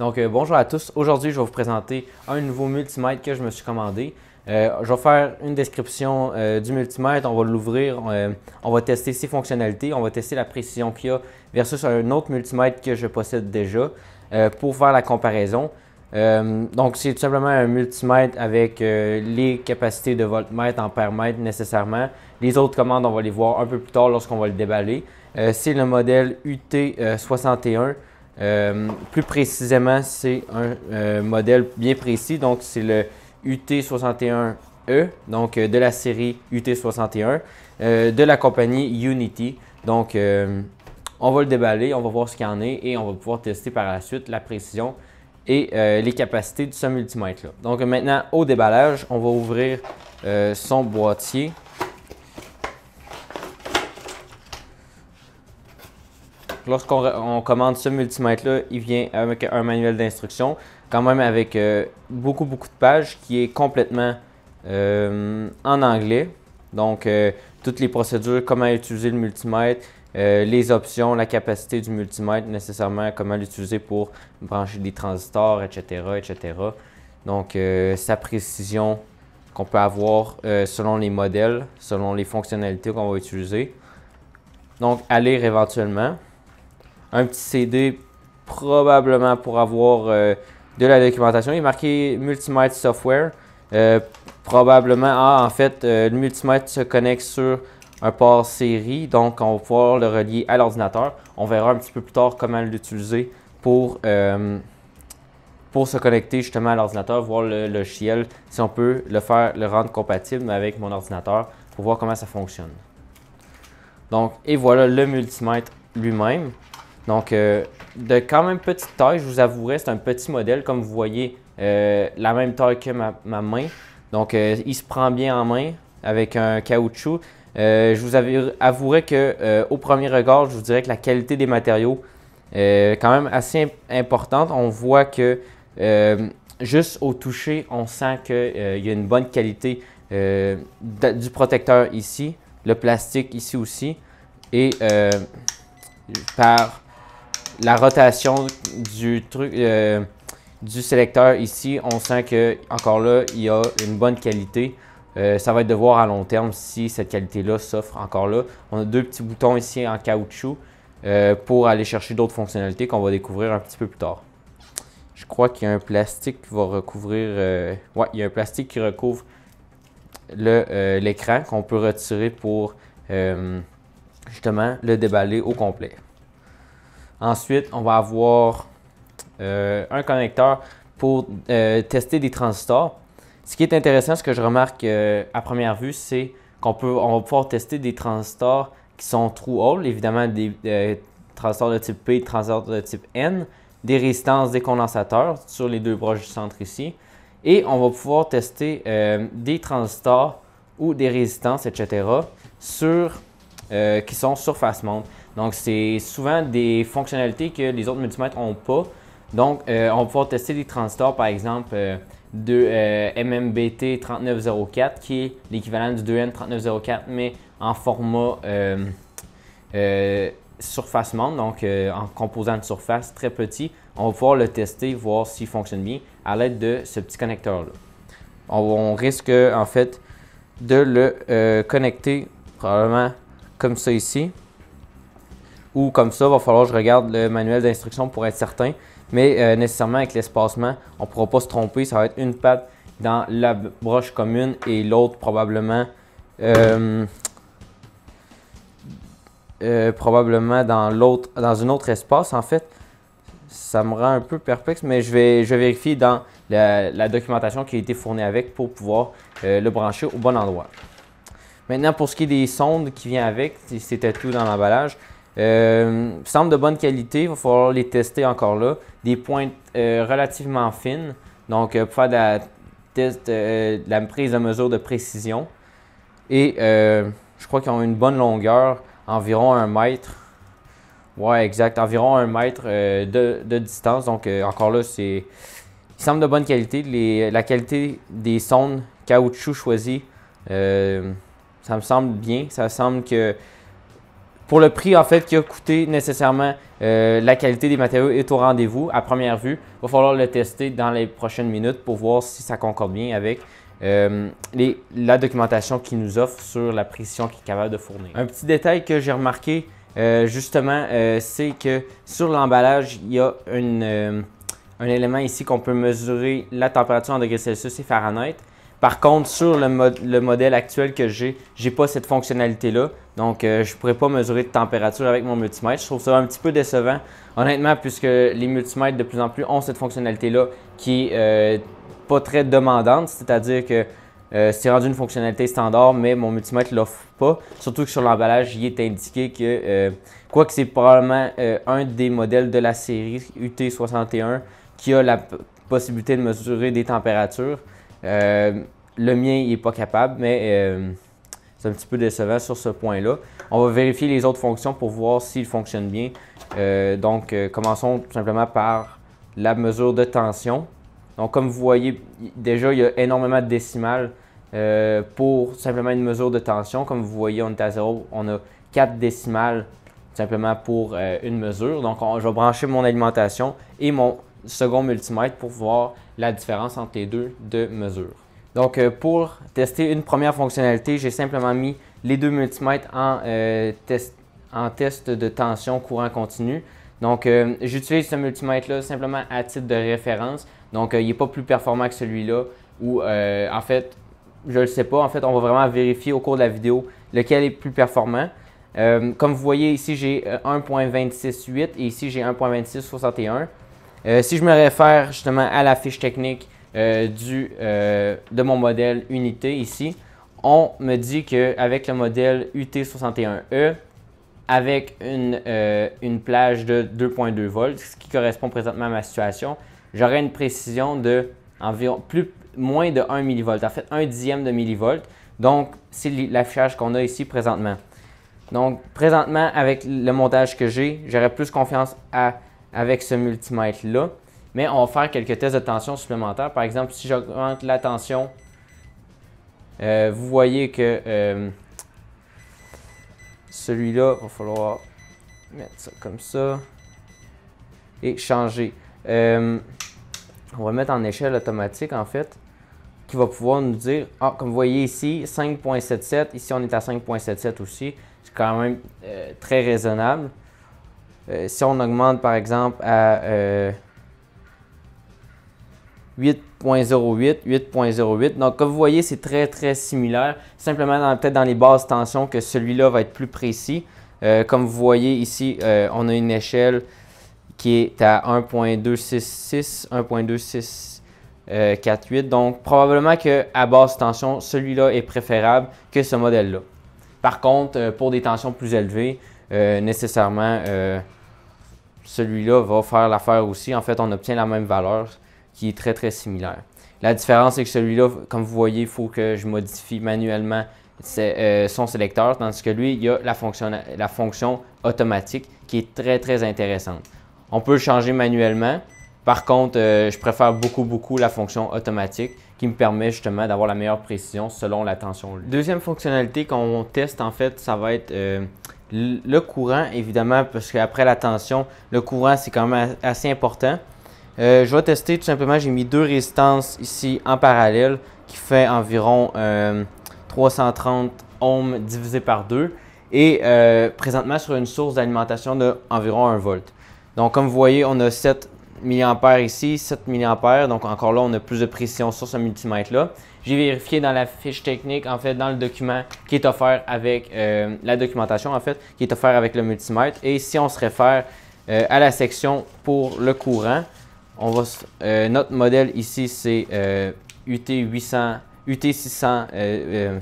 Donc euh, bonjour à tous. Aujourd'hui, je vais vous présenter un nouveau multimètre que je me suis commandé. Euh, je vais faire une description euh, du multimètre, on va l'ouvrir, on va tester ses fonctionnalités, on va tester la précision qu'il y a versus un autre multimètre que je possède déjà pour faire la comparaison. donc c'est tout simplement un multimètre avec les capacités de voltmètre, en mètre nécessairement. Les autres commandes, on va les voir un peu plus tard lorsqu'on va le déballer. c'est le modèle UT61. Euh, plus précisément, c'est un euh, modèle bien précis, donc c'est le UT61E, e, donc euh, de la série UT61, de la compagnie Unity. Donc, on va le déballer, on va voir ce qu'il en est et on va pouvoir tester par la suite la précision et les capacités de ce multimètre-là. Donc maintenant, au déballage, on va ouvrir son boîtier lorsqu'on commande ce multimètre-là, il vient avec un manuel d'instruction, quand même avec euh, beaucoup, beaucoup de pages qui est complètement euh, en anglais. Donc, euh, toutes les procédures, comment utiliser le multimètre, les options, la capacité du multimètre, nécessairement, comment l'utiliser pour brancher des transistors, etc., etc. Donc, sa précision qu'on peut avoir selon les modèles, selon les fonctionnalités qu'on va utiliser. Donc, Aller éventuellement un petit CD, probablement pour avoir euh, de la documentation. Il est marqué Multimètre Software. Euh, probablement, ah, en fait, euh, le multimètre se connecte sur un port série, donc on va pouvoir le relier à l'ordinateur. On verra un petit peu plus tard comment l'utiliser pour, pour se connecter justement à l'ordinateur, voir le logiciel, si on peut le faire, le rendre compatible avec mon ordinateur pour voir comment ça fonctionne. Donc, et voilà le multimètre lui-même. Donc, euh, de quand même petite taille, je vous avouerai, c'est un petit modèle. Comme vous voyez, euh, la même taille que ma, main. Donc, euh, il se prend bien en main avec un caoutchouc. je vous avouerai que, au premier regard, je vous dirais que la qualité des matériaux est quand même assez importante. On voit que juste au toucher, on sent qu'il y a une bonne qualité du protecteur ici, le plastique ici aussi, et par la rotation du truc euh, du sélecteur ici, on sent que encore là, il y a une bonne qualité. Euh, ça va être de voir à long terme si cette qualité-là s'offre encore là. On a deux petits boutons ici en caoutchouc euh, pour aller chercher d'autres fonctionnalités qu'on va découvrir un petit peu plus tard. Je crois qu'il y a un plastique qui va recouvrir... ouais, il y a un plastique qui recouvre l'écran qu'on peut retirer pour justement le déballer au complet. Ensuite, on va avoir euh, un connecteur pour euh, tester des transistors. Ce qui est intéressant, ce que je remarque euh, à première vue, c'est qu'on on va pouvoir tester des transistors qui sont true-hole, évidemment des transistors de type P, des transistors de type N, des résistances, des condensateurs sur les deux broches du centre ici. Et on va pouvoir tester des transistors ou des résistances, etc., qui sont surface face donc, c'est souvent des fonctionnalités que les autres multimètres n'ont pas. Donc, euh, on va pouvoir tester des transistors, par exemple, de MMBT 3904, qui est l'équivalent du 2N 3904, mais en format surface euh, euh, surfacement, donc en composant de surface très petit. On va pouvoir le tester, voir s'il fonctionne bien à l'aide de ce petit connecteur-là. on, risque, en fait, de le connecter probablement comme ça ici ou comme ça, il va falloir que je regarde le manuel d'instruction pour être certain. Mais euh, nécessairement avec l'espacement, on ne pourra pas se tromper. Ça va être une patte dans la broche commune et l'autre probablement euh, euh, probablement dans l'autre dans une autre espace en fait. Ça me rend un peu perplexe, mais je vais, je vérifier dans la, la, documentation qui a été fournie avec pour pouvoir le brancher au bon endroit. Maintenant, pour ce qui est des sondes qui viennent avec, c'était tout dans l'emballage. Euh, semblent de bonne qualité, il va falloir les tester encore là. Des pointes euh, relativement fines, donc euh, pour faire euh, de la, prise de mesure de précision. Et je crois qu'ils ont une bonne longueur, environ un mètre. Ouais, exact, environ un mètre de, distance. Donc encore là, c'est. Il semble de bonne qualité. la qualité des sondes caoutchouc choisies, ça me semble bien. Ça semble que pour le prix en fait qui a coûté nécessairement, euh, la qualité des matériaux est au rendez-vous à première vue. Il va falloir le tester dans les prochaines minutes pour voir si ça concorde bien avec euh, la documentation qu'il nous offre sur la précision qu'il est capable de fournir. Un petit détail que j'ai remarqué euh, justement, c'est que sur l'emballage, il y a un élément ici qu'on peut mesurer la température en degrés Celsius et Fahrenheit. Par contre, sur le, le modèle actuel que j'ai, j'ai pas cette fonctionnalité-là. Donc, euh, je ne pourrais pas mesurer de température avec mon multimètre. Je trouve ça un petit peu décevant, honnêtement, puisque les multimètres de plus en plus ont cette fonctionnalité-là qui n'est euh, pas très demandante, c'est-à-dire que c'est euh, rendu une fonctionnalité standard, mais mon multimètre ne l'offre pas. Surtout que sur l'emballage, il est indiqué que, quoi que c'est probablement un des modèles de la série UT61 qui a la possibilité de mesurer des températures, le mien est pas capable, mais c'est un petit peu décevant sur ce point-là. On va vérifier les autres fonctions pour voir s'ils fonctionnent bien. Euh, donc, euh, commençons tout simplement par la mesure de tension. Donc, comme vous voyez, déjà, il y a énormément de décimales euh, pour simplement une mesure de tension. Comme vous voyez, on est à 0, on a quatre décimales simplement pour une mesure. Donc, je vais brancher mon alimentation et mon second multimètre pour voir la différence entre les deux de mesure. Donc, euh, pour tester une première fonctionnalité, j'ai simplement mis les deux multimètres en, euh, test, de tension courant continu. Donc, euh, j'utilise ce multimètre-là simplement à titre de référence. Donc, il n'est pas plus performant que celui-là. Ou, en fait, je ne le sais pas. En fait, on va vraiment vérifier au cours de la vidéo lequel est plus performant. comme vous voyez ici, j'ai 1.268 et ici, j'ai 1.2661. si je me réfère justement à la fiche technique euh, euh, de mon modèle unité ici, on me dit qu'avec le modèle UT61E, e, avec euh, une, plage de 2.2 volts, ce qui correspond présentement à ma situation, j'aurai une précision de moins de 1 millivolt, en fait un dixième de millivolt. Donc, c'est l'affichage qu'on a ici présentement. Donc, présentement, avec le montage que j'ai, j'aurais plus confiance avec ce multimètre-là mais on va faire quelques tests de tension supplémentaires. Par exemple, si j'augmente la tension, euh, vous voyez que euh, celui-là, il va falloir mettre ça comme ça et changer. Euh, on va mettre en échelle automatique en fait, qui va pouvoir nous dire, ah, comme vous voyez ici, 5.77, ici on est à 5.77 aussi, c'est quand même très raisonnable. si on augmente par exemple à 8.08, 8.08. Donc, comme vous voyez, c'est très, très similaire. Simplement, peut-être dans les basses tensions, que celui-là va être plus précis. Euh, comme vous voyez ici, euh, on a une échelle qui est à 1.266, 1.2648, donc, probablement qu'à basse tension, celui-là est préférable que ce modèle-là. Par contre, euh, pour des tensions plus élevées, nécessairement, celui-là va faire l'affaire aussi. En fait, on obtient la même valeur qui est très très similaire. La différence, c'est que celui-là, comme vous voyez, il faut que je modifie manuellement euh, son sélecteur, tandis que lui, il y a la fonction, automatique qui est très très intéressante. On peut le changer manuellement. Par contre, euh, je préfère beaucoup beaucoup la fonction automatique qui me permet justement d'avoir la meilleure précision selon la tension. Deuxième fonctionnalité qu'on teste en fait, ça va être euh, le courant évidemment parce qu'après la tension, le courant c'est quand même assez important. Euh, je vais tester tout simplement, j'ai mis deux résistances ici en parallèle qui fait environ 330 euh, ohms divisé par 2 et euh, présentement sur une source d'alimentation d'environ 1 volt. Donc comme vous voyez, on a 7 mA ici, 7 mA, donc encore là, on a plus de pression sur ce multimètre-là. J'ai vérifié dans la fiche technique, en fait, dans le document qui est offert avec la documentation, en fait, qui est offert avec le multimètre. Et si on se réfère à la section pour le courant, euh, notre modèle ici, c'est UT800, euh, UT661E, euh,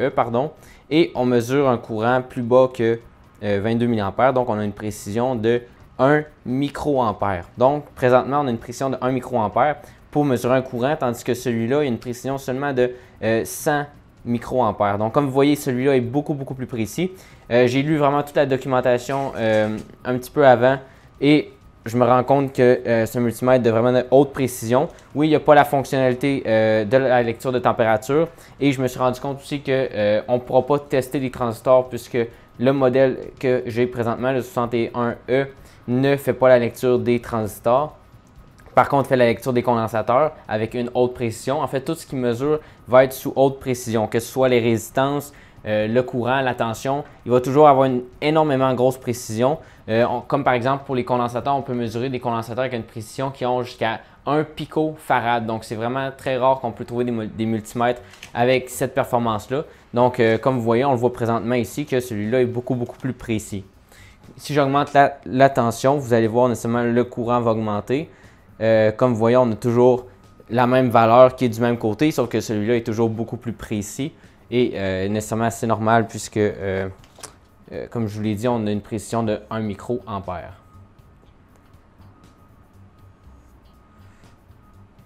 e, pardon, et on mesure un courant plus bas que 22 mA, donc on a une précision de 1 microampère. Donc, présentement, on a une précision de 1 microampère pour mesurer un courant, tandis que celui-là a une précision seulement de 100 microampères. Donc, comme vous voyez, celui-là est beaucoup, beaucoup plus précis. J'ai lu vraiment toute la documentation un petit peu avant et je me rends compte que euh, ce multimètre de vraiment haute précision. Oui, il n'y a pas la fonctionnalité euh, de la lecture de température. Et je me suis rendu compte aussi qu'on euh, ne pourra pas tester les transistors puisque le modèle que j'ai présentement, le 61E, e, ne fait pas la lecture des transistors. Par contre, fait la lecture des condensateurs avec une haute précision. En fait, tout ce qui mesure va être sous haute précision, que ce soit les résistances, euh, le courant, la tension, il va toujours avoir une énormément grosse précision. Euh, comme par exemple pour les condensateurs, on peut mesurer des condensateurs avec une précision qui ont jusqu'à 1 picofarad. Donc c'est vraiment très rare qu'on peut trouver des, multimètres avec cette performance-là. Donc euh, comme vous voyez, on le voit présentement ici que celui-là est beaucoup beaucoup plus précis. Si j'augmente la, la, tension, vous allez voir nécessairement le courant va augmenter. comme vous voyez, on a toujours la même valeur qui est du même côté, sauf que celui-là est toujours beaucoup plus précis. Et euh, nécessairement, c'est normal puisque, euh, euh, comme je vous l'ai dit, on a une précision de 1 microampère.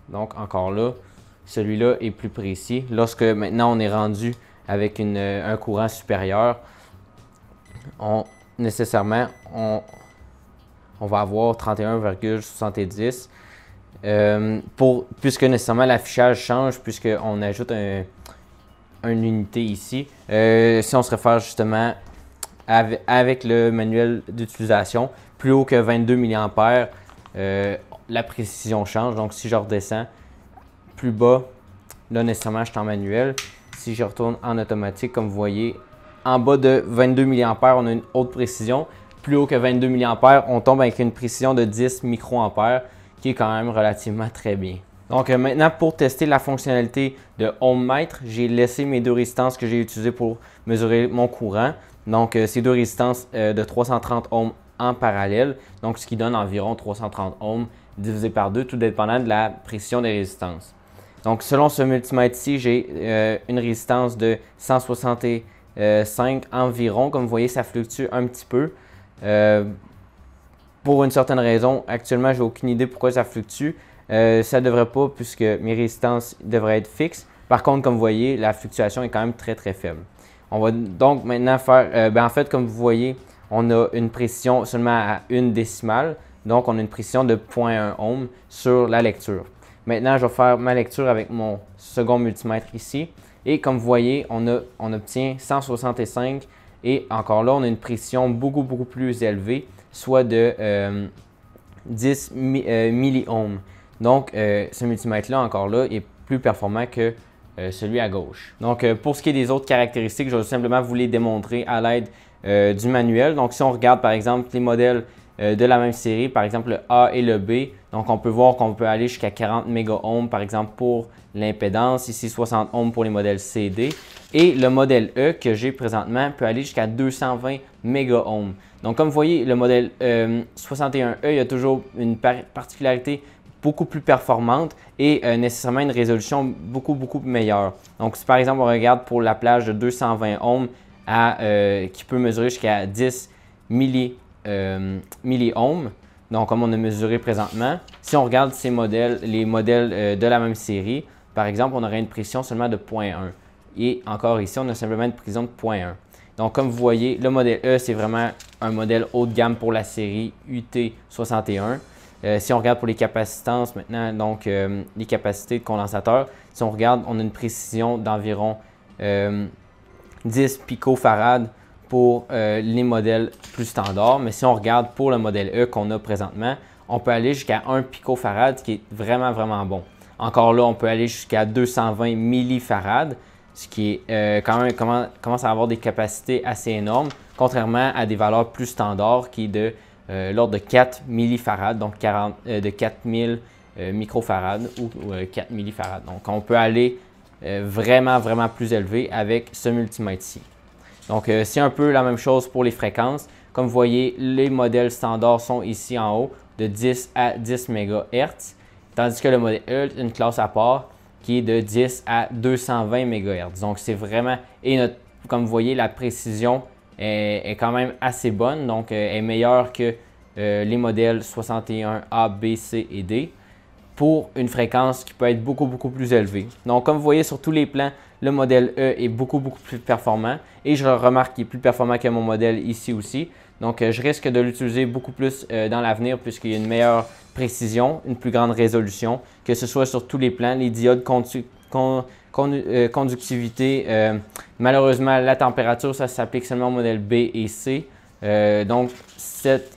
Donc, encore là, celui-là est plus précis. Lorsque maintenant on est rendu avec un courant supérieur, on, nécessairement, on, on va avoir 31,70 pour, puisque nécessairement l'affichage change, puisqu'on ajoute un, une unité ici. Euh, si on se réfère justement avec, le manuel d'utilisation, plus haut que 22 mA, euh, la précision change. Donc si je redescends plus bas, là nécessairement je suis en manuel. Si je retourne en automatique, comme vous voyez, en bas de 22 mA, on a une haute précision. Plus haut que 22 mA, on tombe avec une précision de 10 microampères, qui est quand même relativement très bien. Donc euh, maintenant, pour tester la fonctionnalité de ohmmètre, j'ai laissé mes deux résistances que j'ai utilisées pour mesurer mon courant. Donc euh, ces deux résistances euh, de 330 ohms en parallèle, donc ce qui donne environ 330 ohms divisé par 2, tout dépendant de la précision des résistances. Donc selon ce multimètre-ci, j'ai une résistance de 165 environ. Comme vous voyez, ça fluctue un petit peu pour une certaine raison. Actuellement, je n'ai aucune idée pourquoi ça fluctue. Euh, ça ne devrait pas puisque mes résistances devraient être fixes. Par contre, comme vous voyez, la fluctuation est quand même très très faible. On va donc maintenant faire, euh, ben, en fait, comme vous voyez, on a une pression seulement à une décimale. Donc, on a une pression de 0.1 ohm sur la lecture. Maintenant, je vais faire ma lecture avec mon second multimètre ici. Et comme vous voyez, on, obtient 165 et encore là, on a une pression beaucoup, beaucoup plus élevée, soit de 10 euh, milliohms. Donc, euh, ce multimètre-là, encore là, est plus performant que euh, celui à gauche. Donc, euh, pour ce qui est des autres caractéristiques, je vais simplement vous les démontrer à l'aide du manuel. Donc, si on regarde par exemple les modèles de la même série, par exemple le A et le B. Donc on peut voir qu'on peut aller jusqu'à 40 MΩ, par exemple pour l'impédance, ici 60 Ohm pour les modèles CD. Et le modèle E que j'ai présentement peut aller jusqu'à 220 MΩ. Donc comme vous voyez, le modèle 61E, e, il y a toujours une particularité beaucoup plus performante et euh, nécessairement une résolution beaucoup, beaucoup meilleure. Donc, si par exemple, on regarde pour la plage de 220 ohms euh, qui peut mesurer jusqu'à 10 milli euh, donc comme on a mesuré présentement, si on regarde ces modèles, les modèles euh, de la même série, par exemple, on aurait une pression seulement de 0.1. Et encore ici, on a simplement une pression de 0.1. Donc, comme vous voyez, le modèle E, c'est vraiment un modèle haut de gamme pour la série UT61. Euh, si on regarde pour les capacitances maintenant, donc euh, les capacités de condensateurs, si on regarde, on a une précision d'environ 10 euh, picofarads pour les modèles plus standards. Mais si on regarde pour le modèle E qu'on a présentement, on peut aller jusqu'à 1 picofarad, ce qui est vraiment, vraiment bon. Encore là, on peut aller jusqu'à 220 millifarades, ce qui est quand même commence à avoir des capacités assez énormes, contrairement à des valeurs plus standards qui est de euh, l'ordre de 4 millifarads, donc euh, de 4000 euh, microfarads ou, 4 millifarads. Donc, on peut aller vraiment, vraiment plus élevé avec ce multimètre-ci. Donc, c'est un peu la même chose pour les fréquences. Comme vous voyez, les modèles standards sont ici en haut, de 10 à 10 MHz, tandis que le modèle Ult, une classe à part, qui est de 10 à 220 MHz. Donc, c'est vraiment, et comme vous voyez, la précision est, quand même assez bonne, donc euh, est meilleure que euh, les modèles 61A, B, C et D pour une fréquence qui peut être beaucoup, beaucoup plus élevée. Donc, comme vous voyez sur tous les plans, le modèle E est beaucoup, beaucoup plus performant et je remarque qu'il est plus performant que mon modèle ici aussi. Donc, euh, je risque de l'utiliser beaucoup plus dans l'avenir puisqu'il y a une meilleure précision, une plus grande résolution, que ce soit sur tous les plans, les diodes euh, conductivité, euh, malheureusement, la température, ça s'applique seulement au modèle B et C. Euh, donc,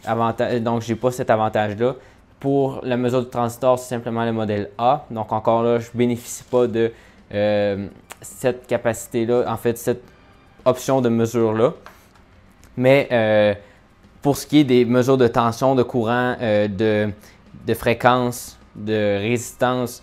avantage, donc j'ai pas cet avantage-là. Pour la mesure du transistor, c'est simplement le modèle A. Donc, encore là, je bénéficie pas de cette capacité-là, en fait, cette option de mesure-là. Mais pour ce qui est des mesures de tension, de courant, de fréquence, de résistance,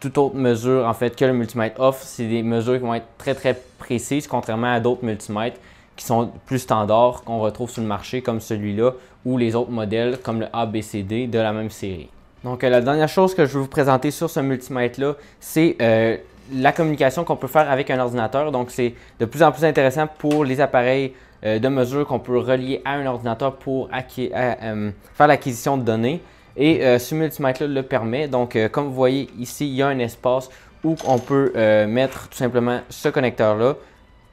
toute autre mesure en fait que le multimètre offre. C'est des mesures qui vont être très très précises, contrairement à d'autres multimètres qui sont plus standards qu'on retrouve sur le marché comme celui-là ou les autres modèles comme le ABCD de la même série. Donc euh, la dernière chose que je vais vous présenter sur ce multimètre-là, c'est euh, la communication qu'on peut faire avec un ordinateur. Donc c'est de plus en plus intéressant pour les appareils euh, de mesure qu'on peut relier à un ordinateur pour faire l'acquisition de données. Et ce euh, multimètre-là le permet. Donc, euh, comme vous voyez ici, il y a un espace où on peut euh, mettre tout simplement ce connecteur-là.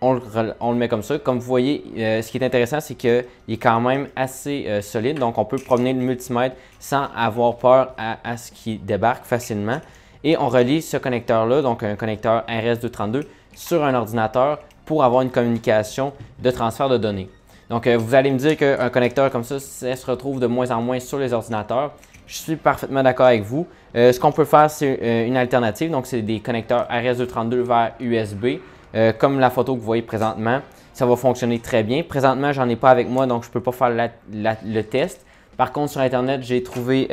On, le met comme ça. Comme vous voyez, ce qui est intéressant, c'est qu'il est quand même assez solide. Donc, on peut promener le multimètre sans avoir peur à, à ce qu'il débarque facilement. Et on relie ce connecteur-là, donc un connecteur RS232, sur un ordinateur pour avoir une communication de transfert de données. Donc, vous allez me dire qu'un connecteur comme ça, ça se retrouve de moins en moins sur les ordinateurs. Je suis parfaitement d'accord avec vous. Euh, ce qu'on peut faire, c'est euh, une alternative. Donc, c'est des connecteurs RS232 vers USB, euh, comme la photo que vous voyez présentement. Ça va fonctionner très bien. Présentement, j'en ai pas avec moi, donc je ne peux pas faire le test. Par contre, sur Internet, j'ai trouvé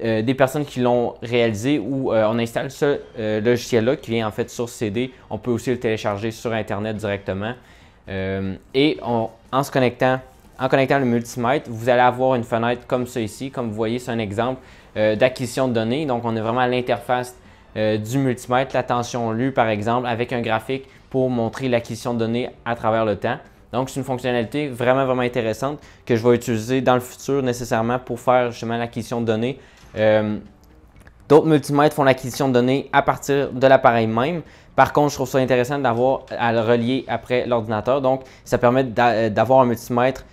des personnes qui l'ont réalisé où on installe ce logiciel-là qui vient en fait sur CD. On peut aussi le télécharger sur Internet directement. et en se connectant en connectant le multimètre, vous allez avoir une fenêtre comme ça ici. Comme vous voyez, c'est un exemple euh, d'acquisition de données. Donc, on est vraiment à l'interface euh, du multimètre, la tension lue par exemple, avec un graphique pour montrer l'acquisition de données à travers le temps. Donc, c'est une fonctionnalité vraiment, vraiment intéressante que je vais utiliser dans le futur nécessairement pour faire justement l'acquisition de données. Euh, d'autres multimètres font l'acquisition de données à partir de l'appareil même. Par contre, je trouve ça intéressant d'avoir à le relier après l'ordinateur. Donc, ça permet d'avoir un multimètre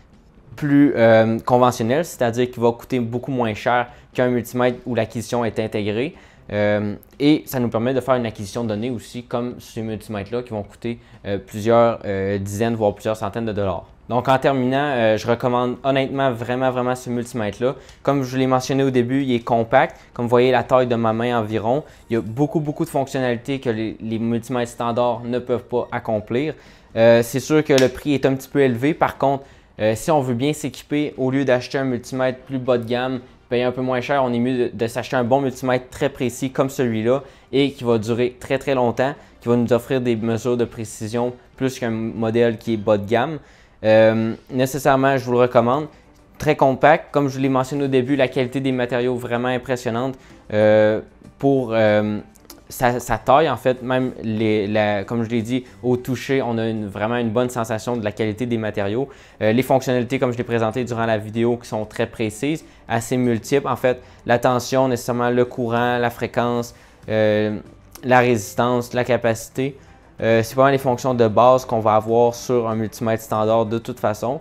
plus euh, conventionnel, c'est-à-dire qu'il va coûter beaucoup moins cher qu'un multimètre où l'acquisition est intégrée. Euh, et ça nous permet de faire une acquisition de données aussi, comme ces multimètres-là qui vont coûter euh, plusieurs dizaines, voire plusieurs centaines de dollars. Donc en terminant, je recommande honnêtement vraiment, vraiment ce multimètre-là. Comme je l'ai mentionné au début, il est compact. Comme vous voyez, la taille de ma main environ. Il y a beaucoup, beaucoup de fonctionnalités que les, les multimètres standards ne peuvent pas accomplir. C'est sûr que le prix est un petit peu élevé. Par contre, euh, si on veut bien s'équiper, au lieu d'acheter un multimètre plus bas de gamme, payer un peu moins cher, on est mieux de, s'acheter un bon multimètre très précis comme celui-là et qui va durer très très longtemps, qui va nous offrir des mesures de précision plus qu'un modèle qui est bas de gamme. Euh, nécessairement, je vous le recommande. Très compact, comme je vous l'ai mentionné au début, la qualité des matériaux vraiment impressionnante euh, pour ça taille, en fait, même, comme je l'ai dit, au toucher, on a vraiment une bonne sensation de la qualité des matériaux. Euh, les fonctionnalités, comme je l'ai présenté durant la vidéo, qui sont très précises, assez multiples, en fait, la tension, nécessairement le courant, la fréquence, euh, la résistance, la capacité. Euh, c'est vraiment les fonctions de base qu'on va avoir sur un multimètre standard de toute façon.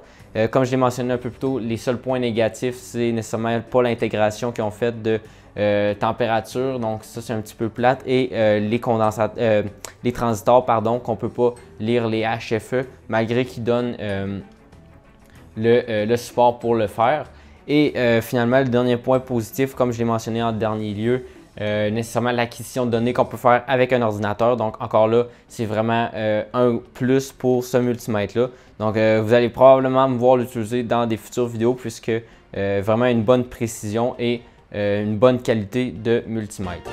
comme je l'ai mentionné un peu plus tôt, les seuls points négatifs, c'est nécessairement pas l'intégration qu'ils ont faite de euh, température, donc ça c'est un petit peu plate, et euh, les, condensateurs, les transistors pardon, qu'on ne peut pas lire les HFE malgré qu'ils donnent euh, le, le, support pour le faire. Et finalement, le dernier point positif, comme je l'ai mentionné en dernier lieu, nécessairement l'acquisition de données qu'on peut faire avec un ordinateur. Donc encore là, c'est vraiment un plus pour ce multimètre-là. Donc vous allez probablement me voir l'utiliser dans des futures vidéos puisque vraiment une bonne précision et euh, une bonne qualité de multimètre.